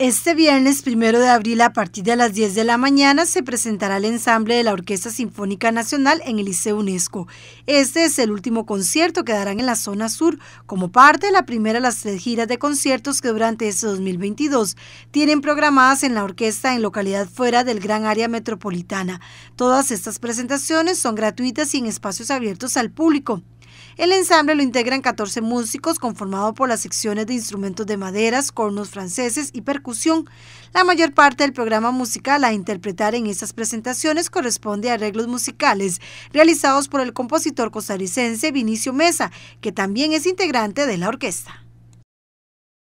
Este viernes primero de abril, a partir de las 10 de la mañana, se presentará el ensamble de la Orquesta Sinfónica Nacional en el Liceo UNESCO. Este es el último concierto que darán en la zona sur, como parte de la primera de las tres giras de conciertos que durante este 2022 tienen programadas en la orquesta en localidad fuera del gran área metropolitana. Todas estas presentaciones son gratuitas y en espacios abiertos al público. El ensamble lo integran 14 músicos conformado por las secciones de instrumentos de maderas, cornos franceses y percusión. La mayor parte del programa musical a interpretar en estas presentaciones corresponde a arreglos musicales realizados por el compositor costarricense Vinicio Mesa, que también es integrante de la orquesta.